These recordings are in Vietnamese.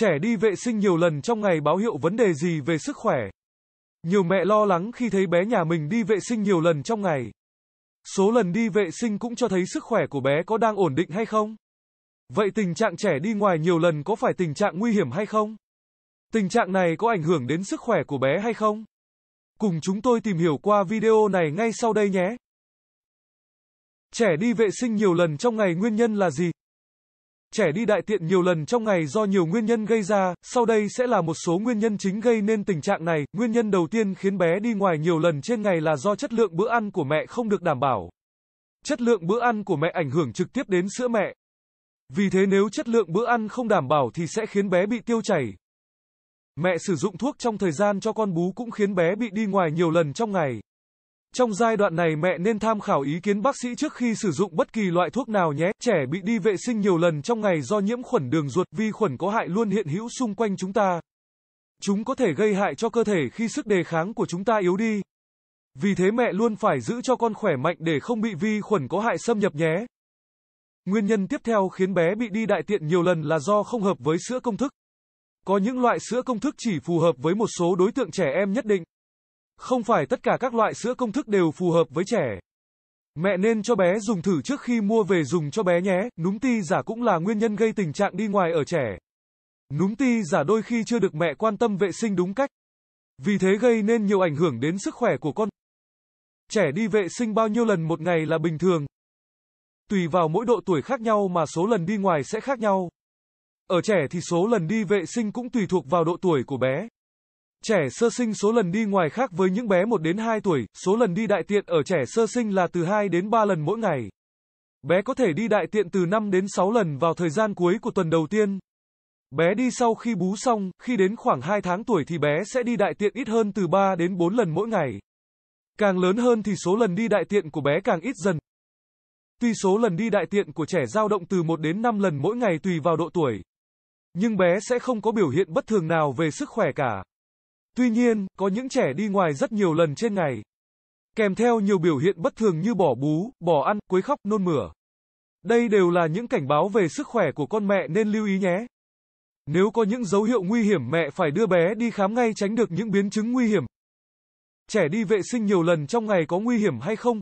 Trẻ đi vệ sinh nhiều lần trong ngày báo hiệu vấn đề gì về sức khỏe? Nhiều mẹ lo lắng khi thấy bé nhà mình đi vệ sinh nhiều lần trong ngày. Số lần đi vệ sinh cũng cho thấy sức khỏe của bé có đang ổn định hay không? Vậy tình trạng trẻ đi ngoài nhiều lần có phải tình trạng nguy hiểm hay không? Tình trạng này có ảnh hưởng đến sức khỏe của bé hay không? Cùng chúng tôi tìm hiểu qua video này ngay sau đây nhé. Trẻ đi vệ sinh nhiều lần trong ngày nguyên nhân là gì? Trẻ đi đại tiện nhiều lần trong ngày do nhiều nguyên nhân gây ra, sau đây sẽ là một số nguyên nhân chính gây nên tình trạng này. Nguyên nhân đầu tiên khiến bé đi ngoài nhiều lần trên ngày là do chất lượng bữa ăn của mẹ không được đảm bảo. Chất lượng bữa ăn của mẹ ảnh hưởng trực tiếp đến sữa mẹ. Vì thế nếu chất lượng bữa ăn không đảm bảo thì sẽ khiến bé bị tiêu chảy. Mẹ sử dụng thuốc trong thời gian cho con bú cũng khiến bé bị đi ngoài nhiều lần trong ngày. Trong giai đoạn này mẹ nên tham khảo ý kiến bác sĩ trước khi sử dụng bất kỳ loại thuốc nào nhé. Trẻ bị đi vệ sinh nhiều lần trong ngày do nhiễm khuẩn đường ruột, vi khuẩn có hại luôn hiện hữu xung quanh chúng ta. Chúng có thể gây hại cho cơ thể khi sức đề kháng của chúng ta yếu đi. Vì thế mẹ luôn phải giữ cho con khỏe mạnh để không bị vi khuẩn có hại xâm nhập nhé. Nguyên nhân tiếp theo khiến bé bị đi đại tiện nhiều lần là do không hợp với sữa công thức. Có những loại sữa công thức chỉ phù hợp với một số đối tượng trẻ em nhất định. Không phải tất cả các loại sữa công thức đều phù hợp với trẻ. Mẹ nên cho bé dùng thử trước khi mua về dùng cho bé nhé, núm ti giả cũng là nguyên nhân gây tình trạng đi ngoài ở trẻ. Núm ti giả đôi khi chưa được mẹ quan tâm vệ sinh đúng cách. Vì thế gây nên nhiều ảnh hưởng đến sức khỏe của con. Trẻ đi vệ sinh bao nhiêu lần một ngày là bình thường. Tùy vào mỗi độ tuổi khác nhau mà số lần đi ngoài sẽ khác nhau. Ở trẻ thì số lần đi vệ sinh cũng tùy thuộc vào độ tuổi của bé. Trẻ sơ sinh số lần đi ngoài khác với những bé 1 đến 2 tuổi, số lần đi đại tiện ở trẻ sơ sinh là từ 2 đến 3 lần mỗi ngày. Bé có thể đi đại tiện từ 5 đến 6 lần vào thời gian cuối của tuần đầu tiên. Bé đi sau khi bú xong, khi đến khoảng 2 tháng tuổi thì bé sẽ đi đại tiện ít hơn từ 3 đến 4 lần mỗi ngày. Càng lớn hơn thì số lần đi đại tiện của bé càng ít dần. Tuy số lần đi đại tiện của trẻ dao động từ 1 đến 5 lần mỗi ngày tùy vào độ tuổi. Nhưng bé sẽ không có biểu hiện bất thường nào về sức khỏe cả. Tuy nhiên, có những trẻ đi ngoài rất nhiều lần trên ngày, kèm theo nhiều biểu hiện bất thường như bỏ bú, bỏ ăn, quấy khóc, nôn mửa. Đây đều là những cảnh báo về sức khỏe của con mẹ nên lưu ý nhé. Nếu có những dấu hiệu nguy hiểm mẹ phải đưa bé đi khám ngay tránh được những biến chứng nguy hiểm. Trẻ đi vệ sinh nhiều lần trong ngày có nguy hiểm hay không?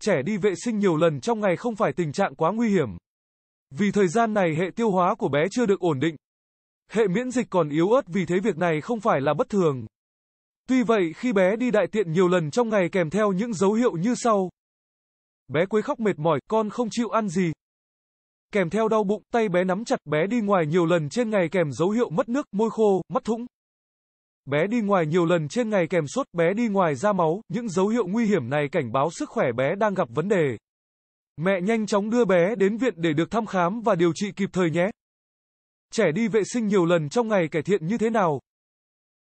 Trẻ đi vệ sinh nhiều lần trong ngày không phải tình trạng quá nguy hiểm. Vì thời gian này hệ tiêu hóa của bé chưa được ổn định, Hệ miễn dịch còn yếu ớt vì thế việc này không phải là bất thường. Tuy vậy khi bé đi đại tiện nhiều lần trong ngày kèm theo những dấu hiệu như sau. Bé quấy khóc mệt mỏi, con không chịu ăn gì. Kèm theo đau bụng, tay bé nắm chặt, bé đi ngoài nhiều lần trên ngày kèm dấu hiệu mất nước, môi khô, mắt thũng. Bé đi ngoài nhiều lần trên ngày kèm sốt, bé đi ngoài ra máu, những dấu hiệu nguy hiểm này cảnh báo sức khỏe bé đang gặp vấn đề. Mẹ nhanh chóng đưa bé đến viện để được thăm khám và điều trị kịp thời nhé. Trẻ đi vệ sinh nhiều lần trong ngày cải thiện như thế nào?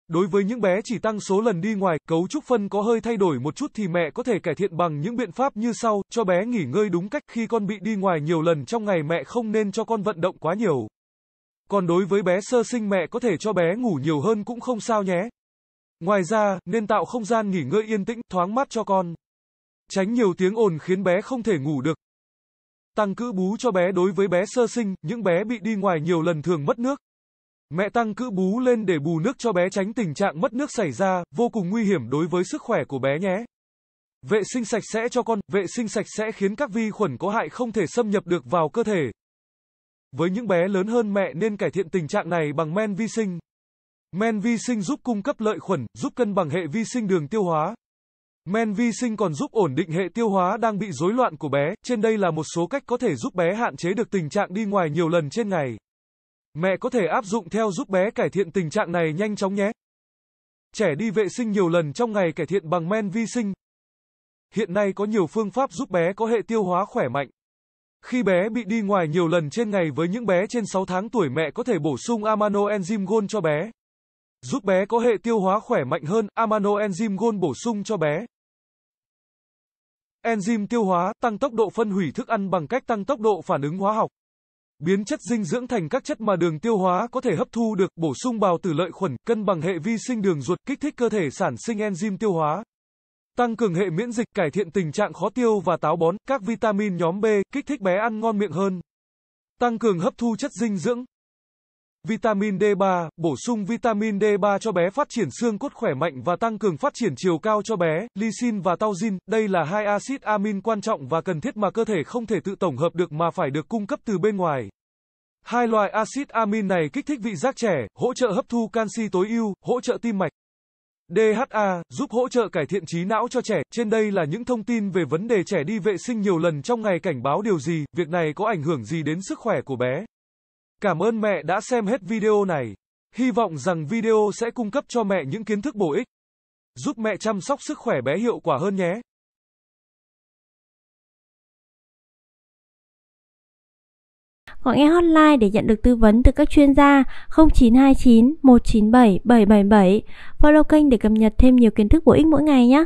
Đối với những bé chỉ tăng số lần đi ngoài, cấu trúc phân có hơi thay đổi một chút thì mẹ có thể cải thiện bằng những biện pháp như sau, cho bé nghỉ ngơi đúng cách khi con bị đi ngoài nhiều lần trong ngày mẹ không nên cho con vận động quá nhiều. Còn đối với bé sơ sinh mẹ có thể cho bé ngủ nhiều hơn cũng không sao nhé. Ngoài ra, nên tạo không gian nghỉ ngơi yên tĩnh, thoáng mát cho con. Tránh nhiều tiếng ồn khiến bé không thể ngủ được tăng cữ bú cho bé đối với bé sơ sinh, những bé bị đi ngoài nhiều lần thường mất nước. Mẹ tăng cữ bú lên để bù nước cho bé tránh tình trạng mất nước xảy ra, vô cùng nguy hiểm đối với sức khỏe của bé nhé. Vệ sinh sạch sẽ cho con, vệ sinh sạch sẽ khiến các vi khuẩn có hại không thể xâm nhập được vào cơ thể. Với những bé lớn hơn mẹ nên cải thiện tình trạng này bằng men vi sinh. Men vi sinh giúp cung cấp lợi khuẩn, giúp cân bằng hệ vi sinh đường tiêu hóa. Men vi sinh còn giúp ổn định hệ tiêu hóa đang bị rối loạn của bé, trên đây là một số cách có thể giúp bé hạn chế được tình trạng đi ngoài nhiều lần trên ngày. Mẹ có thể áp dụng theo giúp bé cải thiện tình trạng này nhanh chóng nhé. Trẻ đi vệ sinh nhiều lần trong ngày cải thiện bằng men vi sinh. Hiện nay có nhiều phương pháp giúp bé có hệ tiêu hóa khỏe mạnh. Khi bé bị đi ngoài nhiều lần trên ngày với những bé trên 6 tháng tuổi mẹ có thể bổ sung amano enzyme gold cho bé. Giúp bé có hệ tiêu hóa khỏe mạnh hơn, amano enzyme gold bổ sung cho bé enzyme tiêu hóa, tăng tốc độ phân hủy thức ăn bằng cách tăng tốc độ phản ứng hóa học. Biến chất dinh dưỡng thành các chất mà đường tiêu hóa có thể hấp thu được, bổ sung bào tử lợi khuẩn, cân bằng hệ vi sinh đường ruột, kích thích cơ thể sản sinh enzyme tiêu hóa. Tăng cường hệ miễn dịch, cải thiện tình trạng khó tiêu và táo bón, các vitamin nhóm B, kích thích bé ăn ngon miệng hơn. Tăng cường hấp thu chất dinh dưỡng, Vitamin D3, bổ sung vitamin D3 cho bé phát triển xương cốt khỏe mạnh và tăng cường phát triển chiều cao cho bé, lysine và taurin, đây là hai axit amin quan trọng và cần thiết mà cơ thể không thể tự tổng hợp được mà phải được cung cấp từ bên ngoài. Hai loại axit amin này kích thích vị giác trẻ, hỗ trợ hấp thu canxi tối ưu, hỗ trợ tim mạch. DHA giúp hỗ trợ cải thiện trí não cho trẻ. Trên đây là những thông tin về vấn đề trẻ đi vệ sinh nhiều lần trong ngày cảnh báo điều gì, việc này có ảnh hưởng gì đến sức khỏe của bé. Cảm ơn mẹ đã xem hết video này. Hy vọng rằng video sẽ cung cấp cho mẹ những kiến thức bổ ích, giúp mẹ chăm sóc sức khỏe bé hiệu quả hơn nhé. Gọi nghe hotline để nhận được tư vấn từ các chuyên gia 0929 197 777. Follow kênh để cập nhật thêm nhiều kiến thức bổ ích mỗi ngày nhé.